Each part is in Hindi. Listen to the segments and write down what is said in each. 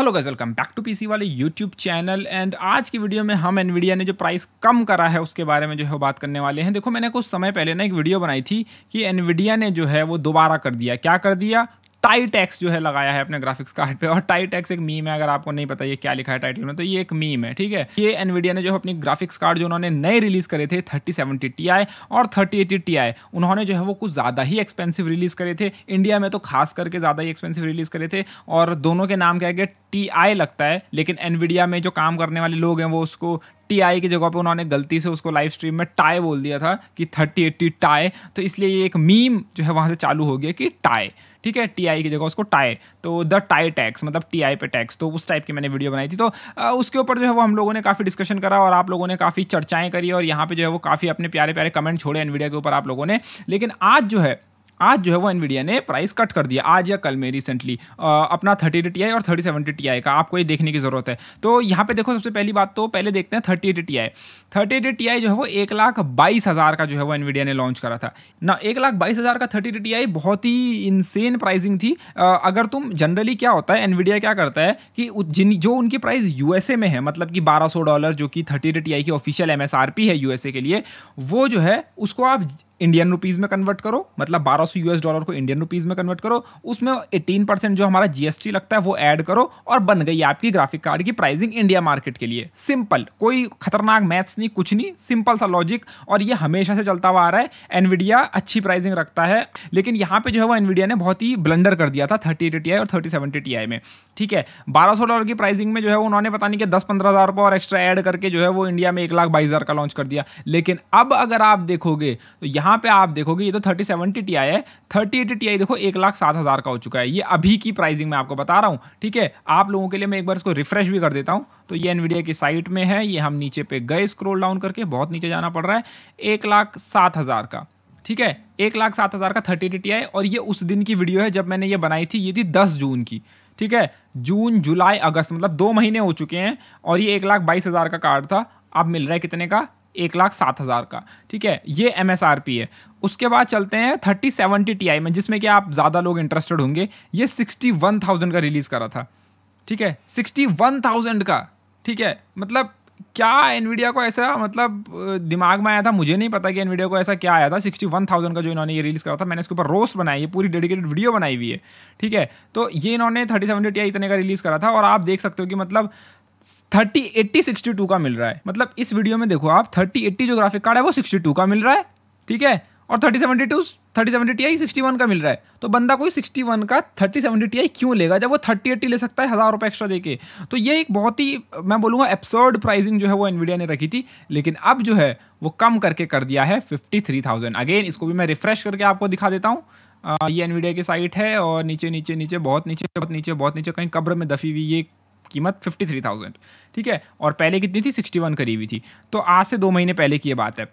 hello guys welcome back to PC वाले यूट्यूब चैनल एंड आज की वीडियो में हम एनवीडिया ने जो प्राइस कम करा है उसके बारे में जो है बात करने वाले हैं देखो मैंने कुछ समय पहले ना एक वीडियो बनाई थी कि एनवीडिया ने जो है वो दोबारा कर दिया क्या कर दिया टाई टैक्स जो है लगाया है अपने ग्राफिक्स कार्ड पे और टाई टैक्स एक मीम है अगर आपको नहीं पता ये क्या लिखा है टाइटल में तो ये एक मीम है ठीक है ये एनवीडिया ने जो अपनी ग्राफिक्स कार्ड जो उन्होंने नए रिलीज करे थे थर्टी सेवेंटी टी आई और थर्टी एटी टी आई उन्होंने जो है वो कुछ ज़्यादा ही एक्सपेंसिव रिलीज करे थे इंडिया में तो खास करके ज़्यादा ही एक्सपेंसिव रिलीज करे थे और दोनों के नाम क्या गया टी लगता है लेकिन एनवीडिया में जो काम करने वाले लोग हैं वो उसको थर्टी आई की जगह पे उन्होंने गलती से उसको लाइव स्ट्रीम में टाई बोल दिया था कि थर्टी एट्टी टाई तो इसलिए ये एक मीम जो है वहाँ से चालू हो गया कि टाई ठीक है टी आई की जगह उसको टाई तो द टाई टैक्स मतलब टी आई पे टैक्स तो उस टाइप की मैंने वीडियो बनाई थी तो आ, उसके ऊपर जो है वो हम लोगों ने काफ़ी डिस्कशन करा और आप लोगों ने काफ़ी चर्चाएं करी और यहाँ पे जो है वो काफ़ी अपने प्यारे प्यारे कमेंट छोड़े इन वीडियो के ऊपर आप लोगों ने लेकिन आज जो है आज जो है वो एनवीडिया ने प्राइस कट कर दिया आज या कल में रिसेंटली अपना थर्टी एट और थर्टी सेवन टी आई का आपको ये देखने की ज़रूरत है तो यहाँ पे देखो सबसे पहली बात तो पहले देखते हैं thirty eight T I thirty eight T I जो है वो एक लाख बाईस हज़ार का जो है वो एनवीडिया ने लॉन्च करा था ना एक लाख बाईस हज़ार का थर्टी एटी टी आई बहुत ही इनसेन प्राइसिंग थी अगर तुम जनरली क्या होता है एनवीडिया क्या करता है कि जिन जो उनकी प्राइस यूएसए में है मतलब कि सौ डॉलर जो कि थर्टी एटी टी आई की ऑफिशियल पी है यूएसए के लिए वो जो है उसको आप इंडियन रुपीज़ में कन्वर्ट करो मतलब 1200 यूएस डॉलर को इंडियन रुपीज़ में कन्वर्ट करो उसमें 18 परसेंट जो हमारा जीएसटी लगता है वो ऐड करो और बन गई आपकी ग्राफिक कार्ड की प्राइसिंग इंडिया मार्केट के लिए सिंपल कोई खतरनाक मैथ्स नहीं कुछ नहीं सिंपल सा लॉजिक और ये हमेशा से चलता हुआ आ रहा है एनविडिया अच्छी प्राइसिंग रखता है लेकिन यहाँ पे जो है वो एनविडिया ने बहुत ही ब्लंडर कर दिया था थर्टी एट टी और थर्टी सेवेंटी टी में ठीक है बारह सौ डॉलर की प्राइसिंग में जो है उन्होंने पता नहीं कि दस पंद्रह हज़ार रुपये और एक्स्ट्रा ऐड करके जो है वो इंडिया में एक लाख बाईस हज़ार का लॉन्च कर दिया लेकिन अब अगर आप देखोगे तो यहाँ यहाँ पे आप देखोगे ये तो थर्टी सेवेंटी टी आई है थर्टी एट टी आई देखो एक लाख सात हज़ार का हो चुका है ये अभी की प्राइसिंग मैं आपको बता रहा हूँ ठीक है आप लोगों के लिए मैं एक बार इसको रिफ्रेश भी कर देता हूँ तो ये एनवीडिया की साइट में है ये हम नीचे पे गए स्क्रोल डाउन करके बहुत नीचे जाना पड़ रहा है एक लाख सात हज़ार का ठीक है एक लाख सात हज़ार का थर्टी टी आई और ये उस दिन की वीडियो है जब मैंने ये बनाई थी ये थी दस जून की ठीक है जून जुलाई अगस्त मतलब दो महीने हो चुके हैं और ये एक लाख बाईस हज़ार का कार्ड था अब मिल रहा है कितने का एक लाख सात हज़ार का ठीक है ये एम है उसके बाद चलते हैं थर्टी सेवनटी टी आई में जिसमें कि आप ज़्यादा लोग इंटरेस्टेड होंगे ये सिक्सटी वन थाउजेंड का रिलीज़ करा था ठीक है सिक्सटी वन थाउजेंड का ठीक है मतलब क्या एनवीडिया को ऐसा मतलब दिमाग में आया था मुझे नहीं पता कि एनवीडिया को ऐसा क्या आया था सिक्सटी वन थाउजेंड का जो इन्होंने ये रिलीज़ करा था मैंने इसके ऊपर रोस्ट बनाई है पूरी डेडिकेटेड वीडियो बनाई हुई है ठीक है तो ये इन्होंने थर्टी सेवन टी इतने का रिलीज़ करा था और आप देख सकते हो कि मतलब थर्टी एट्टी सिक्सटी टू का मिल रहा है मतलब इस वीडियो में देखो आप थर्टी एट्टी जो ग्राफिक कार्ड है वो सिक्सटी टू का मिल रहा है ठीक है और thirty seventy to thirty seventy T I sixty one का मिल रहा है तो बंदा कोई सिक्सटी वन का थर्टी सेवेंटी टी आई क्यों लेगा जब वो थर्टी एट्टी ले सकता है हज़ार रुपये एक्स्ट्रा देके तो ये एक बहुत ही मैं बोलूँगा एप्सर्ड प्राइसिंग जो है वो एनवीडिया ने रखी थी लेकिन अब जो है वो कम करके कर दिया है फिफ्टी थ्री थाउजेंड अगेन इसको भी मैं रिफ्रेश करके आपको दिखा देता हूँ ये एनवीडिया की साइट है और नीचे नीचे नीचे बहुत नीचे बहुत नीचे बहुत नीचे कहीं कब्र में दफी हुई ये कीमत फिफ्टी थ्री थाउजेंड ठीक है और पहले कितनी थी सिक्सटी वन करीबी थी तो आज से दो महीने पहले की ये बात है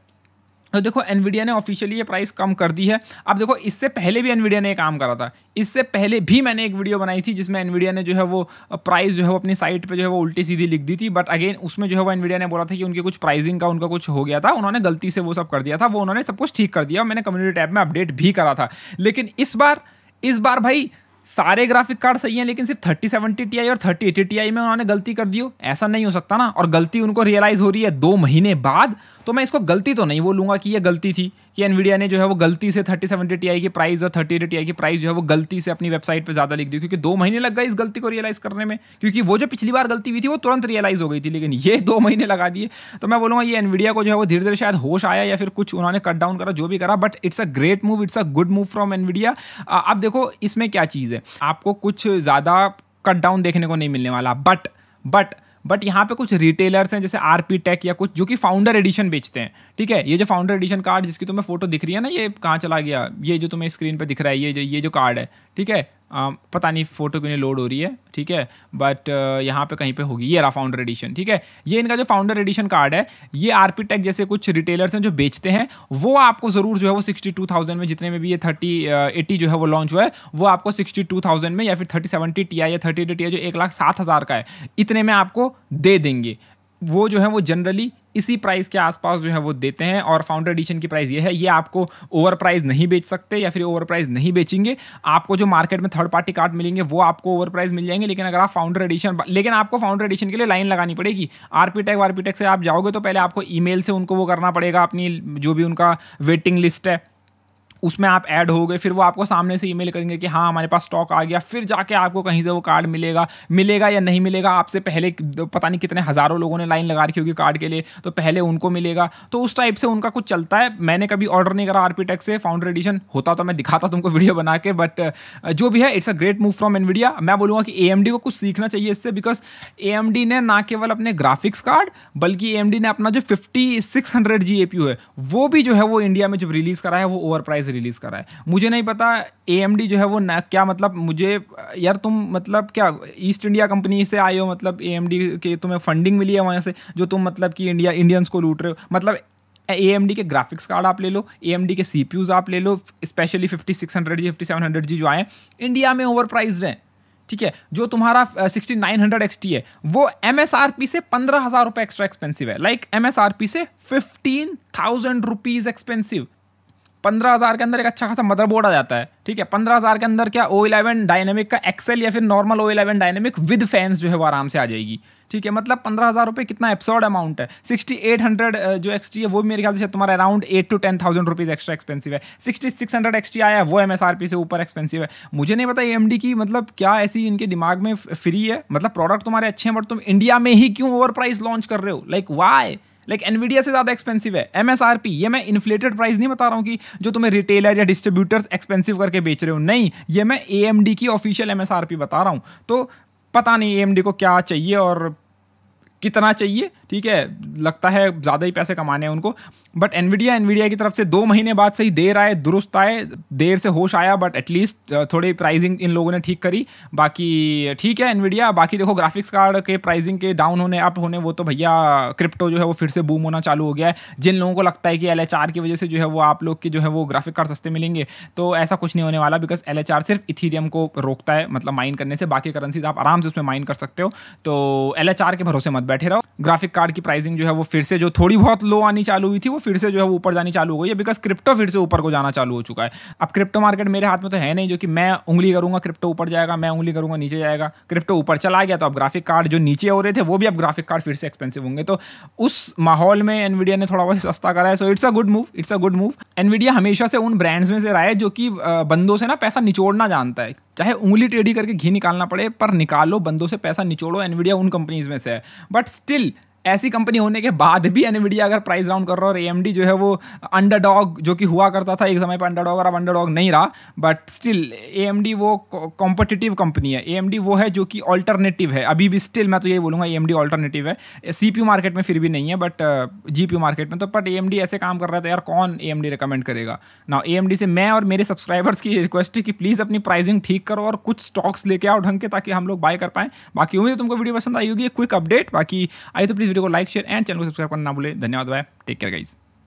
तो देखो एनवीडिया ने ऑफिशियली ये प्राइस कम कर दी है अब देखो इससे पहले भी एनवीडिया ने काम करा था इससे पहले भी मैंने एक वीडियो बनाई थी जिसमें एनवीडिया ने जो है वो प्राइस जो है वो अपनी साइट पे जो है वो उल्टी सीधी लिख दी थी बट अगेन उसमें जो है वो एनवीडिया ने बोला था कि उनकी कुछ प्राइसिंग का उनका कुछ हो गया था उन्होंने गलती से वो सब कर दिया था वो उन्होंने सब कुछ ठीक कर दिया और मैंने कम्युनिटी टैब में अपडेट भी करा था लेकिन इस बार इस बार भाई सारे ग्राफिक कार्ड सही हैं लेकिन सिर्फ थर्टी सेवेंटी टी और थर्टी एटी टी में उन्होंने गलती कर दी हो ऐसा नहीं हो सकता ना और गलती उनको रियलाइज़ हो रही है दो महीने बाद तो मैं इसको गलती तो नहीं बोलूँगा कि ये गलती थी कि एनवीडिया ने जो है वो गलती से थर्टी सेवेंटी टी की प्राइस और थर्टी एटी टी की प्राइस जो है वो गलती से अपनी वेबसाइट पर ज़्यादा लिख दी क्योंकि दो महीने लग गए इस गलती को रियलाइज़ करने में क्योंकि वो जो पिछली बार गलती हुई थी वो तुरंत रियलाइज़ हो गई थी लेकिन ये दो महीने लगा दिए तो मैं बोलूँगा ये एनवीडिया को जो है वो धीरे धीरे शायद होश आया या फिर कुछ उन्होंने कट डाउन करा जो भी करा but it's a great move it's a good move from Nvidia अब देखो इसमें क्या चीज़ है चीज़ें आपको कुछ ज़्यादा कट डाउन देखने को नहीं मिलने वाला बट बट बट यहाँ पे कुछ रिटेलर्स हैं जैसे आर पी टेक या कुछ जो कि फाउंडर एडिशन बेचते हैं ठीक है ये जो फाउंडर एडिशन कार्ड जिसकी तुम्हें फोटो दिख रही है ना ये कहाँ चला गया ये जो तुम्हें स्क्रीन पर दिख रहा है ये जो ये जो कार्ड है ठीक है Um, पता नहीं फ़ोटो क्यों नहीं लोड हो रही है ठीक है बट uh, यहाँ पे कहीं पे होगी ये रहा फाउंडर एडिशन ठीक है ये इनका जो फाउंडर एडिशन कार्ड है ये आरपीटेक जैसे कुछ रिटेलर्स हैं जो बेचते हैं वो आपको ज़रूर जो है वो सिक्सटी टू थाउजेंड में जितने में भी ये थर्टी एटी uh, जो है वो लॉन्च हुआ है वो आपको सिक्सटी टू थाउजेंड में या फिर थर्टी सेवेंटी टी आई या थर्टी एटी टी आई जो एक लाख सात हज़ार का है इतने में आपको दे देंगे वो जो है वो जनरली इसी प्राइस के आसपास जो है वो देते हैं और फाउंडर एडिशन की प्राइस ये है ये आपको ओवर प्राइस नहीं बेच सकते या फिर ओवर प्राइस नहीं बेचेंगे आपको जो मार्केट में थर्ड पार्टी कार्ड मिलेंगे वो आपको ओवर प्राइस मिल जाएंगे लेकिन अगर आप फाउंडर एडिशन लेकिन आपको फाउंडर एडिशन के लिए लाइन लगानी पड़ेगी आरपीटेक वारपीटेक से आप जाओगे तो पहले आपको ई से उनको वो करना पड़ेगा अपनी जो भी उनका वेटिंग लिस्ट है उसमें आप ऐड हो गए फिर वो आपको सामने से ईमेल करेंगे कि हाँ हमारे पास स्टॉक आ गया फिर जाके आपको कहीं से वो कार्ड मिलेगा मिलेगा या नहीं मिलेगा आपसे पहले पता नहीं कितने हज़ारों लोगों ने लाइन लगा रखी होगी कार्ड के लिए तो पहले उनको मिलेगा तो उस टाइप से उनका कुछ चलता है मैंने कभी ऑर्डर नहीं करा आरपीटेक से फाउंडर एडिशन होता तो मैं दिखाता तुमको वीडियो बना के बट जो भी है it's a great move from Nvidia मैं बोलूँगा कि ए को कुछ सीखना चाहिए इससे बिकॉज ए ने ना केवल अपने ग्राफिक्स कार्ड बल्कि ए ने अपना जो फिफ्टी सिक्स हंड्रेड है वो भी जो है वो इंडिया में जब रिलीज़ करा है वो ओवर प्राइस से रिलीज़ करा है मुझे नहीं पता ए जो है वो क्या मतलब मुझे यार तुम मतलब क्या ईस्ट इंडिया कंपनी से आए हो मतलब ए के तुम्हें फंडिंग मिली है वहाँ से जो तुम मतलब कि इंडिया इंडियंस को लूट रहे हो मतलब ए के ग्राफिक्स कार्ड आप ले लो ए के सी आप ले लो specially fifty six hundred G fifty seven hundred G जो आए इंडिया में ओवर प्राइज हैं ठीक है जो तुम्हारा sixty nine hundred X T है वो एम एस आर पी से पंद्रह हज़ार रुपये एक्स्ट्रा एक्सपेंसिव है like M S R P से फिफ्टीन थाउजेंड रुपीज़ एक्सपेंसिव पंद्रह हज़ार के अंदर एक अच्छा खासा मदरबोर्ड आ जाता है ठीक है पंद्रह हज़ार के अंदर क्या ओ इलेवन डायनेमिक का एक्सेल या फिर normal O eleven dynamic with fans जो है वो आराम से आ जाएगी ठीक है मतलब पंद्रह हज़ार रुपये कितना एप्सॉर्ड अमाउंट है सिक्सटी एट हंड्रेड जो एक्सटी है वो मेरे ख्याल से तुम्हारा around eight two ten thousand rupees extra expensive है सिक्सटी सिक्स हंड्रेड टी आया वो एम एस आर पी से ऊपर एक्सपेंसिव है मुझे नहीं पता एम डी की मतलब क्या ऐसी इनके दिमाग में फ्री है मतलब प्रोडक्ट तुम्हारे अच्छे हैं बट तुम इंडिया में ही क्यों ओवर प्राइस लॉन्च कर रहे हो like like, why like Nvidia से ज़्यादा एक्सपेंसिव है एम ये मैं इन्फ्लेटेड प्राइस नहीं बता रहा हूँ कि जो तुम्हें रिटेलर या डिस्ट्रीब्यूटर्स एक्सपेंसिव करके बेच रहे हो नहीं ये मैं ए की ऑफिशियल एम बता रहा हूँ तो पता नहीं ए को क्या चाहिए और कितना चाहिए ठीक है लगता है ज़्यादा ही पैसे कमाने हैं उनको बट एनवीडिया एनवीडिया की तरफ से दो महीने बाद सही देर आए दुरुस्त आए देर से होश आया बट एटलीस्ट थोड़ी प्राइजिंग इन लोगों ने ठीक करी बाकी ठीक है एनवीडिया बाकी देखो ग्राफिक्स कार्ड के प्राइजिंग के डाउन होने अप होने वो तो भैया क्रिप्टो जो है वो फिर से बूम होना चालू हो गया है जिन लोगों को लगता है कि एल की वजह से जो है वो आप लोग के जो है वो ग्राफिक कार्ड सस्ते मिलेंगे तो ऐसा कुछ नहीं होने वाला बिकॉज एल सिर्फ इथीरियम को रोकता है मतलब माइन करने से बाकी करेंसीज आप आराम से उसमें माइन कर सकते हो तो एल के भरोसे मत बैठे रहो ग्राफिक कार्ड की प्राइसिंग जो है वो फिर से जो थोड़ी बहुत लो आनी चालू हुई थी वो फिर से जो है वो ऊपर जानी चालू हो गई है बिकॉज क्रिप्टो फिर से ऊपर को जाना चालू हो चुका है अब क्रिप्टो मार्केट मेरे हाथ में तो है नहीं जो कि मैं उंगली करूँगा क्रिप्टो ऊपर जाएगा मैं उंगली करूँगा नीचे जाएगा क्रिप्टो ऊपर चला गया तो अब ग्राफिक कार्ड जो नीचे हो रहे थे वो भी अब ग्राफिक कार्ड फिर से एक्सपेंसिव होंगे तो उस माहौल में एनवीडिया ने थोड़ा बहुत सस्ता करा है so it's a good move it's a good move Nvidia हमेशा से उन ब्रांड्स में से रहा है जो कि बंदों से ना पैसा निचोड़ना जानता है चाहे उंगली टेढ़ी करके घी निकालना पड़े पर निकालो बंदों से पैसा निचोड़ो एनवीडिया उन कंपनीज में से है बट स्टिल ऐसी कंपनी होने के बाद भी एनवीडी अगर प्राइस डाउन कर रहा है और एएमडी जो है वो अंडरडॉग जो कि हुआ करता था एक समय पर अंडरडॉग और अब अंडरडॉग नहीं रहा बट स्टिल एएमडी वो कॉम्पिटिटिव कंपनी है एएमडी वो है जो कि ऑल्टरनेटिव है अभी भी स्टिल मैं तो यही बोलूँगा एएमडी ऑल्टरनेटिव है सी मार्केट में फिर भी नहीं है बट जी मार्केट में तो बट एएमडी ऐसे काम कर रहा था तो यार कौन एएमडी रिकमेंड करेगा ना एएमडी से मैं और मेरे सब्सक्राइबर्स की रिक्वेस्ट है कि प्लीज़ अपनी प्राइसिंग ठीक करो और कुछ स्टॉक्स लेके आओ ढंग के ताकि हम लोग बाय कर पाएँ बाकी उम्मीद तुमको वीडियो पसंद आई होगी क्विक अपडेट बाकी आई तो प्लीज़ वीडियो को लाइक शेयर एंड चैनल को सब्सक्राइब करना ना भूले धन्यवाद भाई टेक केयर गाइज़